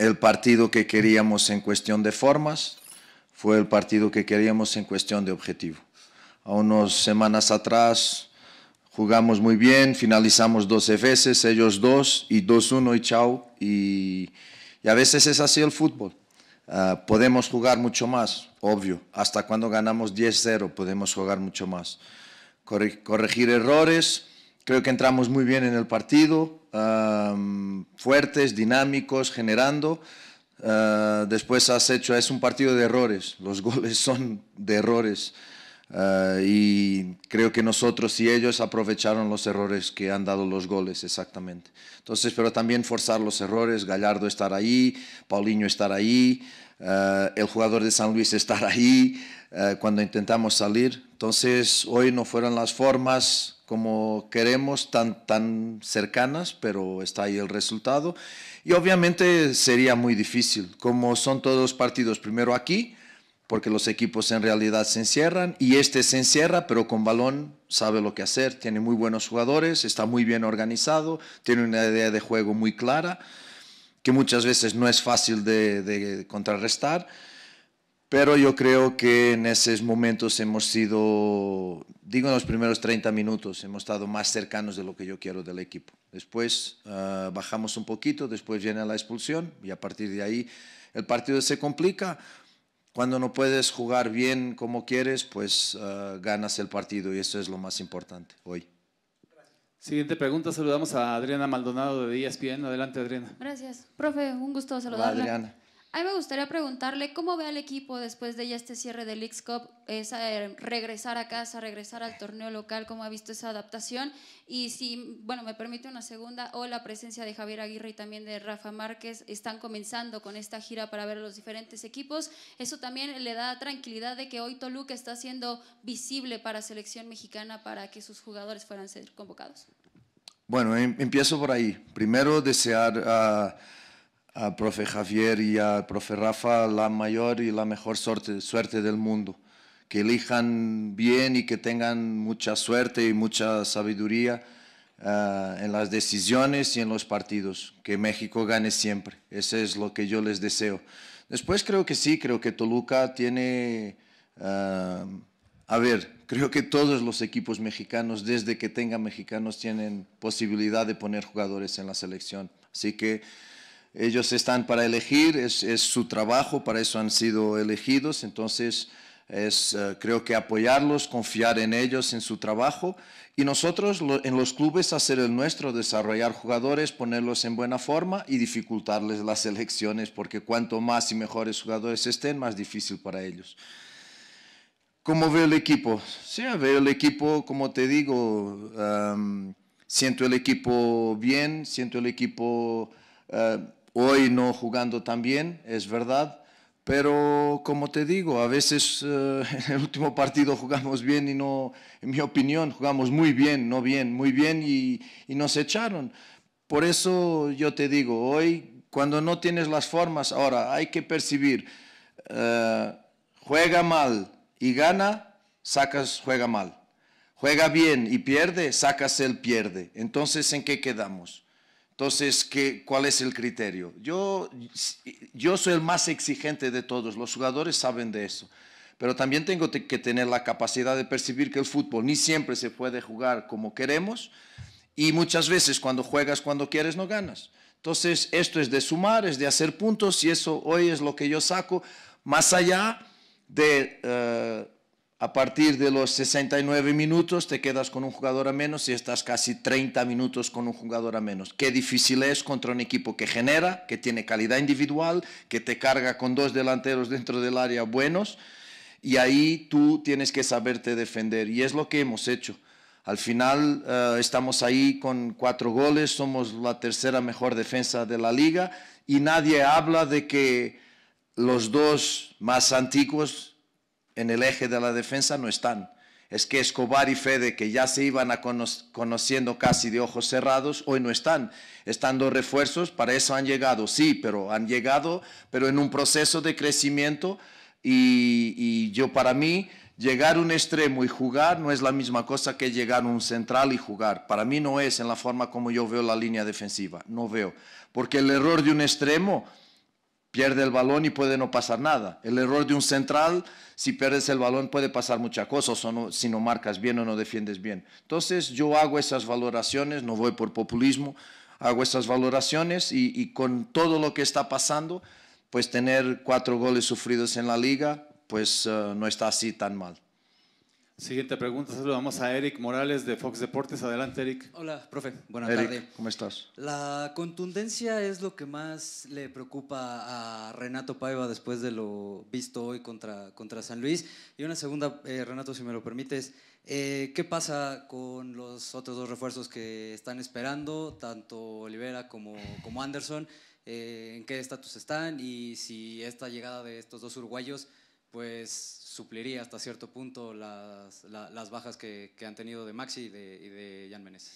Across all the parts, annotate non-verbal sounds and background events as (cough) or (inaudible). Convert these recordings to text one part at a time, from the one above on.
el partido que queríamos en cuestión de formas, fue el partido que queríamos en cuestión de objetivo. A unas semanas atrás jugamos muy bien, finalizamos 12 veces, ellos dos, y 2-1 y chao. Y, a veces es así el fútbol. Ah, podemos jugar mucho más, obvio. Hasta cuando ganamos 10-0 podemos jugar mucho más. corregir errores, creo que entramos muy bien en el partido, fuertes, dinámicos, generando. Ah, después has hecho, es un partido de errores, los (laughs) goles son de errores. Ah, y creo que nosotros y ellos aprovecharon los errores que han dado los goles, exactamente. Entonces, pero también forzar los errores, Gallardo estar ahí, Paulinho estar ahí, ah, el jugador de San Luis estar ahí, eh, cuando intentamos salir. Entonces, hoy no fueron las formas como queremos, tan, tan cercanas, pero está ahí el resultado. Y obviamente sería muy difícil, como son todos partidos, primero aquí, porque los equipos en realidad se encierran, y este se encierra, pero con balón sabe lo que hacer, tiene muy buenos jugadores, está muy bien organizado, tiene una idea de juego muy clara, que muchas veces no es fácil de contrarrestar. Pero yo creo que en esos momentos hemos sido, digo en los primeros 30 minutos, hemos estado más cercanos de lo que yo quiero del equipo. Después ah, bajamos un poquito, después viene la expulsión y a partir de ahí el partido se complica. Cuando no puedes jugar bien como quieres, pues ah, ganas el partido y eso es lo más importante hoy. Siguiente pregunta, saludamos a Adriana Maldonado de ESPN. Adelante, Adriana. Gracias. Profe, un gusto saludarla. Adriana. A mí me gustaría preguntarle cómo ve al equipo después de ya este cierre del x Cup, esa, eh, regresar a casa, regresar al torneo local, cómo ha visto esa adaptación y si, bueno, me permite una segunda, o la presencia de Javier Aguirre y también de Rafa Márquez, están comenzando con esta gira para ver los diferentes equipos, eso también le da tranquilidad de que hoy Toluca está siendo visible para selección mexicana para que sus jugadores fueran ser convocados. Bueno, em, empiezo por ahí. Primero desear... a a profe Javier y a profe Rafa la mayor y la mejor suerte, suerte del mundo. Que elijan bien y que tengan mucha suerte y mucha sabiduría eh, en las decisiones y en los partidos. Que México gane siempre. Eso es lo que yo les deseo. Después creo que sí, creo que Toluca tiene... Eh, a ver, creo que todos los equipos mexicanos, desde que tengan mexicanos, tienen posibilidad de poner jugadores en la selección. Así que ellos están para elegir, es, su trabajo, para eso han sido elegidos, entonces es, eh, creo que apoyarlos, confiar en ellos, en su trabajo, y nosotros en los clubes hacer el nuestro, desarrollar jugadores, ponerlos en buena forma y dificultarles las elecciones, porque cuanto más y mejores jugadores estén, más difícil para ellos. ¿Cómo veo el equipo? Sí, veo el equipo, como te digo, siento el equipo bien, siento el equipo... Eh, hoy no jugando tan bien, es verdad, pero como te digo, a veces eh, (laughs) en el último partido jugamos bien y no, en mi opinión, jugamos muy bien, no bien, muy bien y, nos echaron. Por eso yo te digo, hoy cuando no tienes las formas, ahora hay que percibir, eh, juega mal y gana, sacas, juega mal. Juega bien y pierde, sacas el pierde. Entonces, ¿en qué quedamos? Entonces, ¿qué, ¿cuál es el criterio? Yo, yo soy el más exigente de todos, los jugadores saben de eso, pero también tengo que tener la capacidad de percibir que el fútbol ni siempre se puede jugar como queremos y muchas veces cuando juegas cuando quieres no ganas. Entonces, esto es de sumar, es de hacer puntos y eso hoy es lo que yo saco, más allá de... Eh, a partir de los 69 minutos te quedas con un jugador a menos y estás casi 30 minutos con un jugador a menos. Qué difícil es contra un equipo que genera, que tiene calidad individual, que te carga con dos delanteros dentro del área buenos y ahí tú tienes que saberte defender y es lo que hemos hecho. Al final eh, estamos ahí con cuatro goles, somos la tercera mejor defensa de la liga y nadie habla de que los dos más antiguos en el eje de la defensa no están. Es que Escobar y Fede, que ya se iban a conociendo casi de ojos cerrados, hoy no están. Estando refuerzos, para eso han llegado, sí, pero han llegado, pero en un proceso de crecimiento. Y, y yo para mí, llegar un extremo y jugar no es la misma cosa que llegar a un central y jugar. Para mí no es en la forma como yo veo la línea defensiva, no veo. Porque el error de un extremo pierde el balón y puede no pasar nada. El error de un central, si pierdes el balón puede pasar muchas cosas, si no marcas bien o no defiendes bien. Entonces yo hago esas valoraciones, no voy por populismo, hago esas valoraciones y, con todo lo que está pasando, pues tener cuatro goles sufridos en la liga, pues eh, no está así tan mal. Siguiente pregunta, saludamos a Eric Morales de Fox Deportes. Adelante, Eric. Hola, profe. Buenas tardes. ¿Cómo estás? La contundencia es lo que más le preocupa a Renato Paiva después de lo visto hoy contra, contra San Luis. Y una segunda, eh, Renato, si me lo permites, eh, ¿qué pasa con los otros dos refuerzos que están esperando, tanto Olivera como, como Anderson? Eh, ¿En qué estatus están? Y si esta llegada de estos dos uruguayos pues supliría hasta cierto punto las, las bajas que, han tenido de Maxi y de, Jan Menes.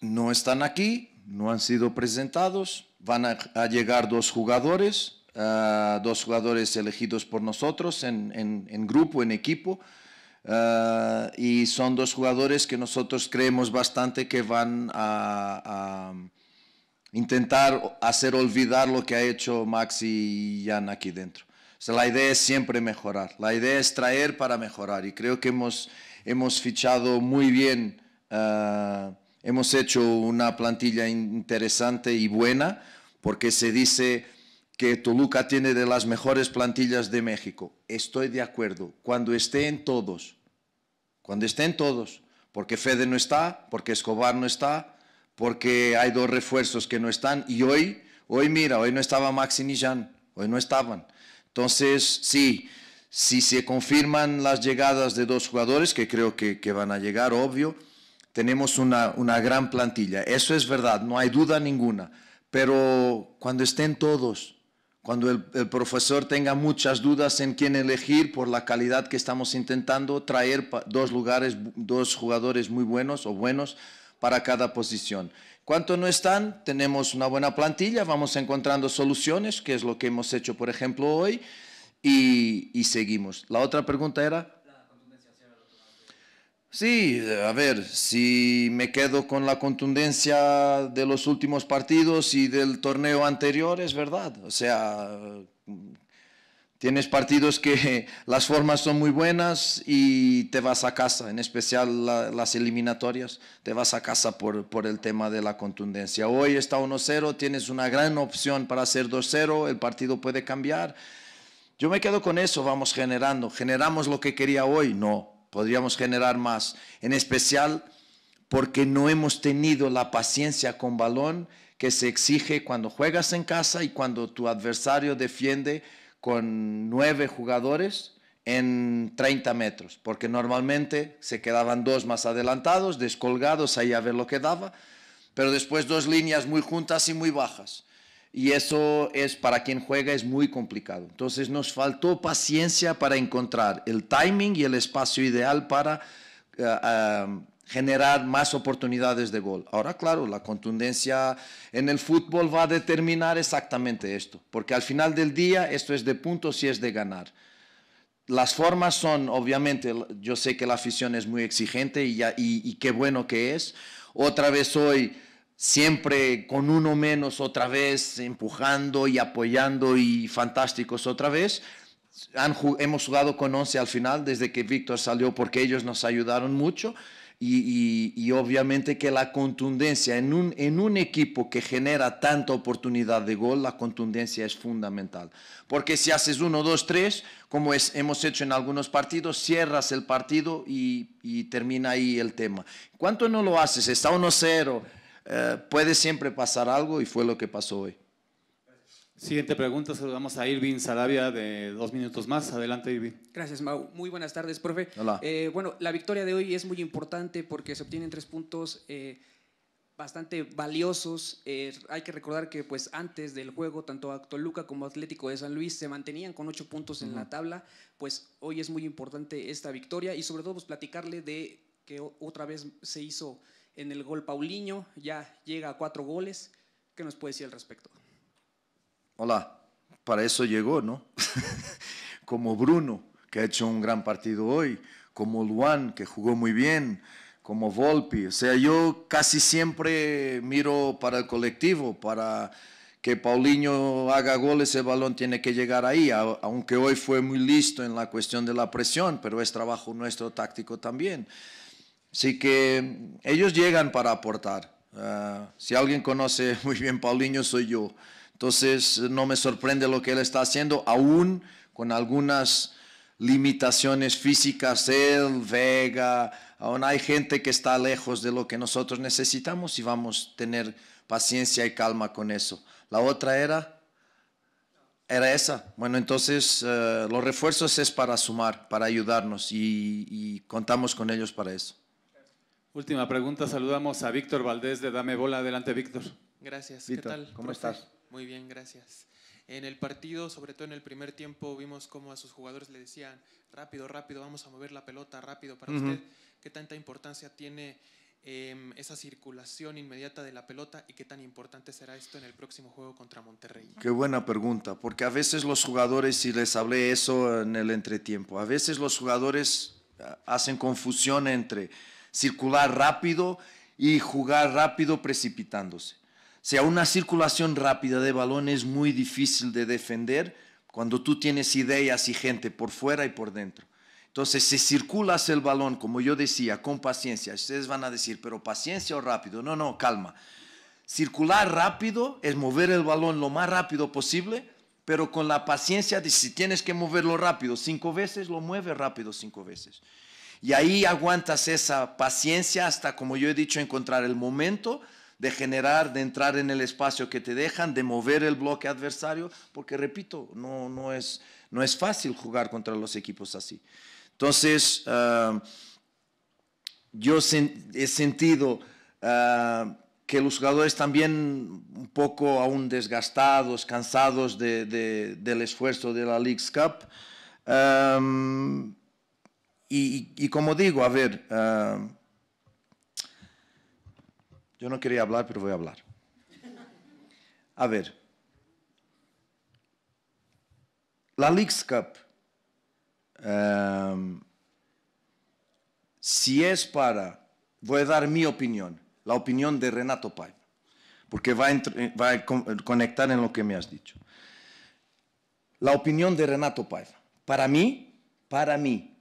No están aquí, no han sido presentados, van a, llegar dos jugadores, eh, dos jugadores elegidos por nosotros en, grupo, en equipo, eh, y son dos jugadores que nosotros creemos bastante que van a intentar hacer olvidar lo que ha hecho Maxi y Jan aquí dentro la idea es siempre mejorar, la idea es traer para mejorar y creo que hemos, fichado muy bien, eh, hemos hecho una plantilla interesante y buena porque se dice que Toluca tiene de las mejores plantillas de México. Estoy de acuerdo, cuando estén todos, cuando estén todos, porque Fede no está, porque Escobar no está, porque hay dos refuerzos que no están y hoy, hoy mira, hoy no estaba Maxi ni Jan, hoy no estaban. Entonces, sí, si se confirman las llegadas de dos jugadores, que creo que, van a llegar, obvio, tenemos una, gran plantilla. Eso es verdad, no hay duda ninguna. Pero cuando estén todos, cuando el, el profesor tenga muchas dudas en quién elegir por la calidad que estamos intentando, traer dos lugares, dos jugadores muy buenos o buenos para cada posición. Cuanto no están, tenemos una buena plantilla, vamos encontrando soluciones, que es lo que hemos hecho, por ejemplo, hoy, y, y seguimos. La otra pregunta era... Sí, a ver, si me quedo con la contundencia de los últimos partidos y del torneo anterior, es verdad. O sea, Tienes partidos que (laughs) las formas son muy buenas y te vas a casa, en especial las eliminatorias, te vas a casa por, por, el tema de la contundencia. Hoy está 1-0, tienes una gran opción para hacer 2-0, el partido puede cambiar. Yo me quedo con eso, vamos generando. ¿Generamos lo que quería hoy? No, podríamos generar más, en especial porque no hemos tenido la paciencia con balón que se exige cuando juegas en casa y cuando tu adversario defiende con nueve jugadores en 30 metros, porque normalmente se quedaban dos más adelantados, descolgados, ahí a ver lo que daba, pero después dos líneas muy juntas y muy bajas. Y eso es para quien juega es muy complicado. Entonces nos faltó paciencia para encontrar el timing y el espacio ideal para eh, eh, generar más oportunidades de gol. Ahora, claro, la contundencia en el fútbol va a determinar exactamente esto, porque al final del día esto es de puntos y es de ganar. Las formas son, obviamente, yo sé que la afición es muy exigente y, y, qué bueno que es. Otra vez hoy, siempre con uno menos, otra vez empujando y apoyando y fantásticos otra vez. hemos jugado con 11 al final desde que Víctor salió porque ellos nos ayudaron mucho y, obviamente que la contundencia en un, en un equipo que genera tanta oportunidad de gol, la contundencia es fundamental. Porque si haces uno, dos, tres, como hemos hecho en algunos partidos, cierras el partido y, termina ahí el tema. ¿Cuánto no lo haces? Está uno 0 eh, puede siempre pasar algo y fue lo que pasó hoy. Siguiente pregunta, saludamos a Irving Salavia de dos minutos más. Adelante, Irving. Gracias, Mau. Muy buenas tardes, profe. Hola. Eh, bueno, la victoria de hoy es muy importante porque se obtienen tres puntos eh, bastante valiosos. Eh, hay que recordar que pues antes del juego, tanto Toluca como Atlético de San Luis se mantenían con ocho puntos en la tabla. Pues hoy es muy importante esta victoria y sobre todo pues, platicarle de que otra vez se hizo en el gol Paulinho, ya llega a cuatro goles. ¿Qué nos puede decir al respecto? hola, para eso llegó, ¿no? (laughs) como Bruno, que ha hecho un gran partido hoy, como Luan, que jugó muy bien, como Volpi. O sea, yo casi siempre miro para el colectivo, para que Paulinho haga goles. ese balón tiene que llegar ahí, aunque hoy fue muy listo en la cuestión de la presión, pero es trabajo nuestro táctico también. Así que ellos llegan para aportar. Ah, si alguien conoce (laughs) muy bien Paulinho, soy yo. Entonces eh, no me sorprende lo que él está haciendo, aún con algunas limitaciones físicas, él, Vega, aún hay gente que está lejos de lo que nosotros necesitamos y vamos a tener paciencia y calma con eso. La otra era... Era esa. Bueno, entonces eh, los refuerzos es para sumar, para ayudarnos y, contamos con ellos para eso. Última pregunta, saludamos a Víctor Valdés de Dame Bola. Adelante, Víctor. Gracias. ¿Qué tal? ¿Cómo estás? Muy bien, gracias. En el partido, sobre todo en el primer tiempo, vimos cómo a sus jugadores le decían, rápido, rápido, vamos a mover la pelota, rápido para usted. ¿Qué tanta importancia tiene em, esa circulación inmediata de la pelota y qué tan importante será esto en el próximo juego contra Monterrey? Qué buena pregunta, porque a veces los jugadores, y les hablé eso en el entretiempo, a veces los jugadores ah, hacen confusión entre circular rápido y jugar rápido precipitándose sea, una circulación rápida de balón es muy difícil de defender cuando tú tienes ideas y gente por fuera y por dentro. Entonces, si circulas el balón, como yo decía, con paciencia, ustedes van a decir, pero paciencia o rápido. No, no, calma. Circular rápido es mover el balón lo más rápido posible, pero con la paciencia de si tienes que moverlo rápido cinco veces, lo mueve rápido cinco veces. Y ahí aguantas esa paciencia hasta, como yo he dicho, encontrar el momento de generar, de entrar en el espacio que te dejan, de mover el bloque adversario, porque repito, no, no, es, no es fácil jugar contra los equipos así. Entonces, ah, yo he sentido ah, que los jugadores también un poco aún desgastados, cansados del esfuerzo de la League Cup. Ah, y, como digo, a ver, yo no quería hablar, pero voy a hablar. A ver. La League's Cup, em, si es para, voy a dar mi opinión, la opinión de Renato Paiva, porque va a, va a conectar en lo que me has dicho. La opinión de Renato Paiva. Para mí, para mí,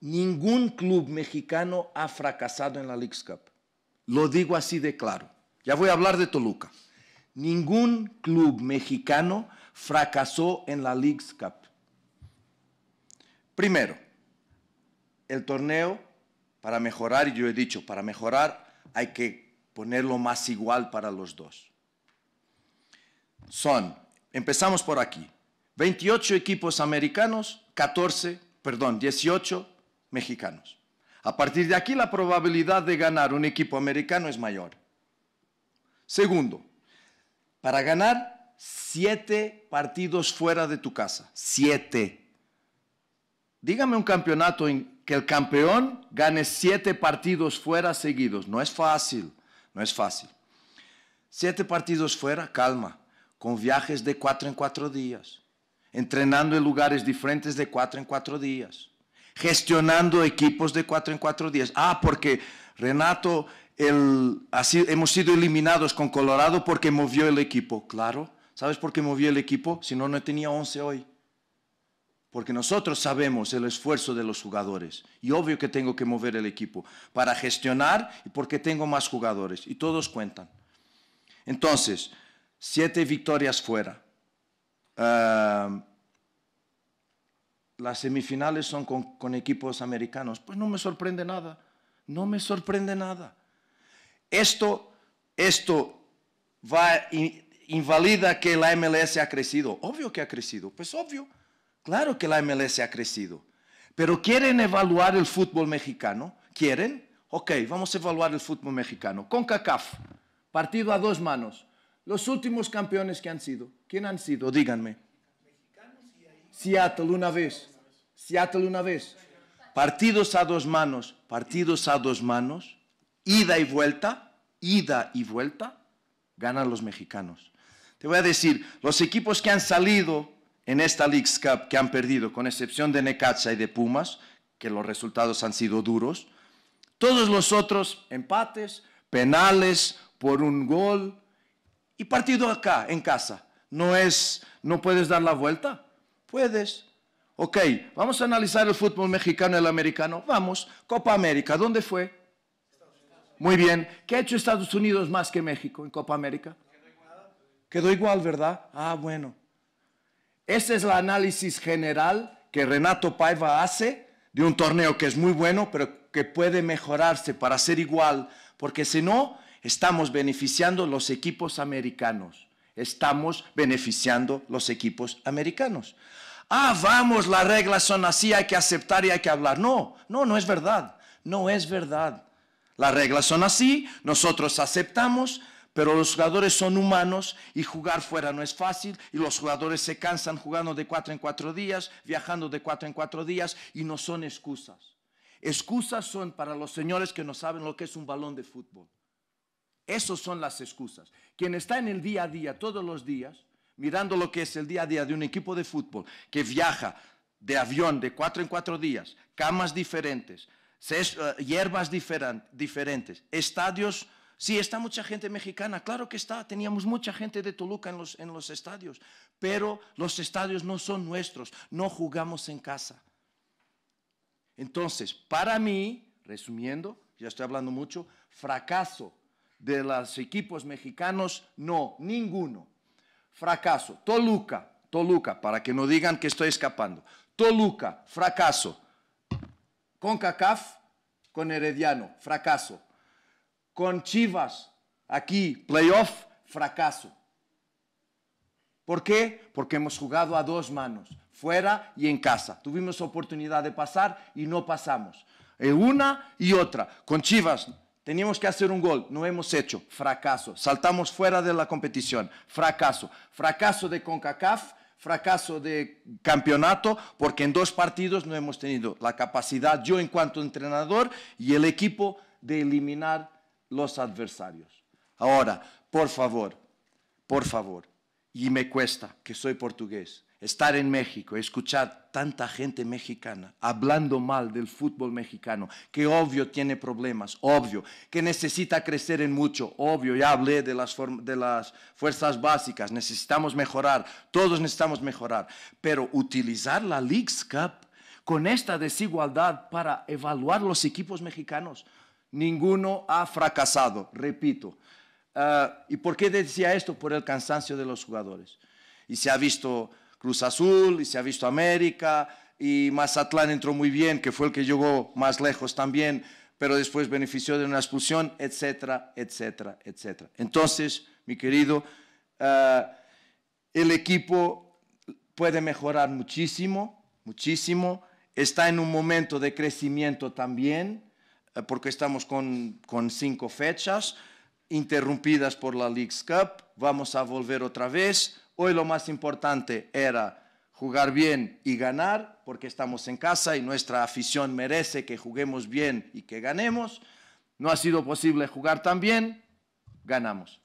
ningún club mexicano ha fracasado en la League's Cup. Lo digo así de claro. Ya voy a hablar de Toluca. Ningún club mexicano fracasó en la League Cup. Primero, el torneo, para mejorar, y yo he dicho, para mejorar hay que ponerlo más igual para los dos. Son, empezamos por aquí, 28 equipos americanos, 14, perdón, 18 mexicanos. A partir de aquí la probabilidad de ganar un equipo americano es mayor. Segundo, para ganar siete partidos fuera de tu casa, siete. Dígame un campeonato en que el campeón gane siete partidos fuera seguidos. No es fácil, no es fácil. Siete partidos fuera, calma, con viajes de cuatro en cuatro días, entrenando en lugares diferentes de cuatro en cuatro días gestionando equipos de cuatro en cuatro días. Ah, porque Renato, el, así, hemos sido eliminados con Colorado porque movió el equipo. Claro, ¿sabes por qué movió el equipo? Si no, no tenía 11 hoy. Porque nosotros sabemos el esfuerzo de los jugadores. Y obvio que tengo que mover el equipo para gestionar y porque tengo más jugadores. Y todos cuentan. Entonces, siete victorias fuera. Ah, las semifinales son con, equipos americanos, pues no me sorprende nada, no me sorprende nada. Esto, esto va invalida que la MLS ha crecido. Obvio que ha crecido, pues obvio. Claro que la MLS ha crecido. Pero quieren evaluar el fútbol mexicano, quieren. Ok, vamos a evaluar el fútbol mexicano. Con CACAF, partido a dos manos. Los últimos campeones que han sido, ¿quién han sido? Díganme. Seattle una vez. Seattle una vez. Partidos a dos manos, partidos a dos manos, ida y vuelta, ida y vuelta, ganan los mexicanos. Te voy a decir, los equipos que han salido en esta League Cup, que han perdido, con excepción de Necaxa y de Pumas, que los resultados han sido duros, todos los otros empates, penales, por un gol y partido acá, en casa. No es, no puedes dar la vuelta. Puedes. Ok, vamos a analizar el fútbol mexicano y el americano. Vamos, Copa América, ¿dónde fue? Muy bien. ¿Qué ha hecho Estados Unidos más que México en Copa América? Quedó igual, ¿verdad? Ah, bueno. Ese es el análisis general que Renato Paiva hace de un torneo que es muy bueno, pero que puede mejorarse para ser igual, porque si no, estamos beneficiando los equipos americanos. Estamos beneficiando los equipos americanos ah, vamos, las reglas son así, hay que aceptar y hay que hablar. No, no, no es verdad. No es verdad. Las reglas son así, nosotros aceptamos, pero los jugadores son humanos y jugar fuera no es fácil y los jugadores se cansan jugando de cuatro en cuatro días, viajando de cuatro en cuatro días y no son excusas. Excusas son para los señores que no saben lo que es un balón de fútbol. Esas son las excusas. Quien está en el día a día, todos los días, mirando lo que es el día a día de un equipo de fútbol que viaja de avión de cuatro en cuatro días, camas diferentes, eh, hierbas diferentes, estadios. Sí, está mucha gente mexicana, claro que está, teníamos mucha gente de Toluca en los, en los estadios, pero los estadios no son nuestros, no jugamos en casa. Entonces, para mí, resumiendo, ya estoy hablando mucho, fracaso de los equipos mexicanos, no, ninguno fracaso. Toluca, Toluca, para que no digan que estoy escapando. Toluca, fracaso. Con CACAF, con Herediano, fracaso. Con Chivas, aquí, playoff, fracaso. ¿Por qué? Porque hemos jugado a dos manos, fuera y en casa. Tuvimos oportunidad de pasar y no pasamos. Eh, una y otra. Con Chivas Teníamos que hacer un gol, no hemos hecho, fracaso. Saltamos fuera de la competición, fracaso. Fracaso de CONCACAF, fracaso de campeonato, porque en dos partidos no hemos tenido la capacidad, yo en cuanto entrenador y el equipo, de eliminar los adversarios. Ahora, por favor, por favor, y me cuesta que soy portugués, estar en México, escuchar tanta gente mexicana hablando mal del fútbol mexicano, que obvio tiene problemas, obvio, que necesita crecer en mucho, obvio, ya hablé de las, fuerzas básicas, necesitamos mejorar, todos necesitamos mejorar, pero utilizar la League's Cup con esta desigualdad para evaluar los equipos mexicanos, ninguno ha fracasado, repito. Ah, ¿Y por qué decía esto? Por el cansancio de los jugadores. Y se ha visto Cruz Azul y se ha visto América y Mazatlán entró muy bien, que fue el que llegó más lejos también, pero después benefició de una expulsión, etcétera, etcétera, etcétera. Entonces, mi querido, eh, el equipo puede mejorar muchísimo, muchísimo, está en un momento de crecimiento también, eh, porque estamos con, con cinco fechas interrumpidas por la League's Cup, vamos a volver otra vez Hoy lo más importante era jugar bien y ganar, porque estamos en casa y nuestra afición merece que juguemos bien y que ganemos. No ha sido posible jugar tan bien, ganamos.